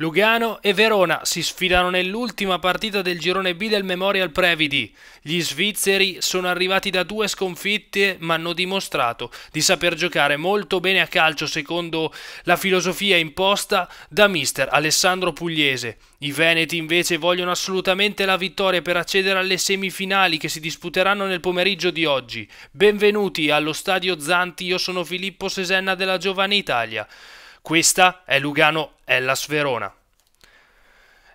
Lugano e Verona si sfidano nell'ultima partita del girone B del Memorial Previdi. Gli svizzeri sono arrivati da due sconfitte ma hanno dimostrato di saper giocare molto bene a calcio secondo la filosofia imposta da mister Alessandro Pugliese. I veneti invece vogliono assolutamente la vittoria per accedere alle semifinali che si disputeranno nel pomeriggio di oggi. Benvenuti allo stadio Zanti, io sono Filippo Sesenna della Giovane Italia. Questa è Lugano Hellas Verona.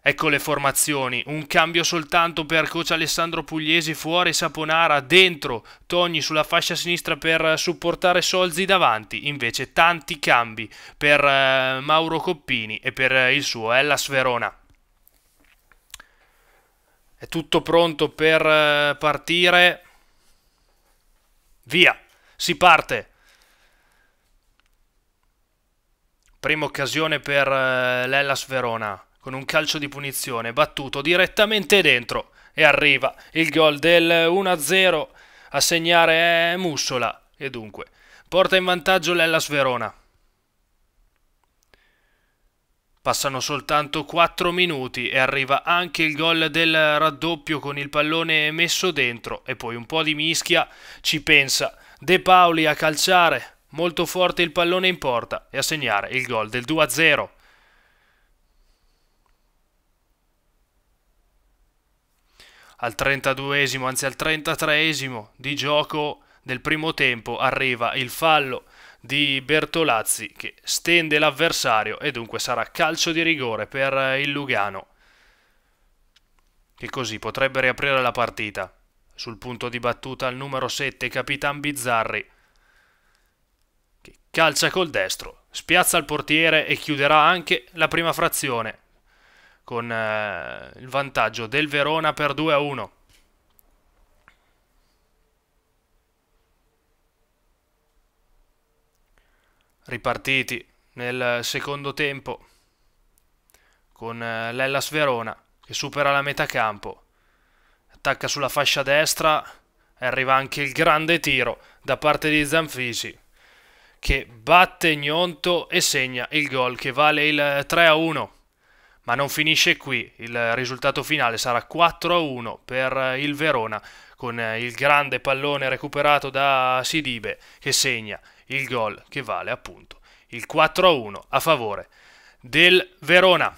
Ecco le formazioni, un cambio soltanto per coach Alessandro Pugliesi fuori Saponara, dentro Togni sulla fascia sinistra per supportare Solzi davanti, invece tanti cambi per eh, Mauro Coppini e per eh, il suo Hellas Verona. È tutto pronto per eh, partire. Via, si parte. Prima occasione per eh, l'Ellas Verona con un calcio di punizione battuto direttamente dentro e arriva il gol del 1-0 a segnare è eh, Mussola e dunque porta in vantaggio l'Ellas Verona. Passano soltanto 4 minuti e arriva anche il gol del raddoppio con il pallone messo dentro e poi un po' di mischia ci pensa De Paoli a calciare molto forte il pallone in porta e a segnare il gol del 2-0. Al 32esimo, anzi al 33esimo di gioco del primo tempo arriva il fallo di Bertolazzi che stende l'avversario e dunque sarà calcio di rigore per il Lugano che così potrebbe riaprire la partita. Sul punto di battuta al numero 7 Capitan Bizzarri Calcia col destro, spiazza il portiere e chiuderà anche la prima frazione con eh, il vantaggio del Verona per 2 a 1. Ripartiti nel secondo tempo con eh, l'Ellas Verona che supera la metà campo, attacca sulla fascia destra e arriva anche il grande tiro da parte di Zanfisi che batte Gnonto e segna il gol che vale il 3-1. Ma non finisce qui, il risultato finale sarà 4-1 per il Verona con il grande pallone recuperato da Sidibe che segna il gol che vale appunto il 4-1 a favore del Verona.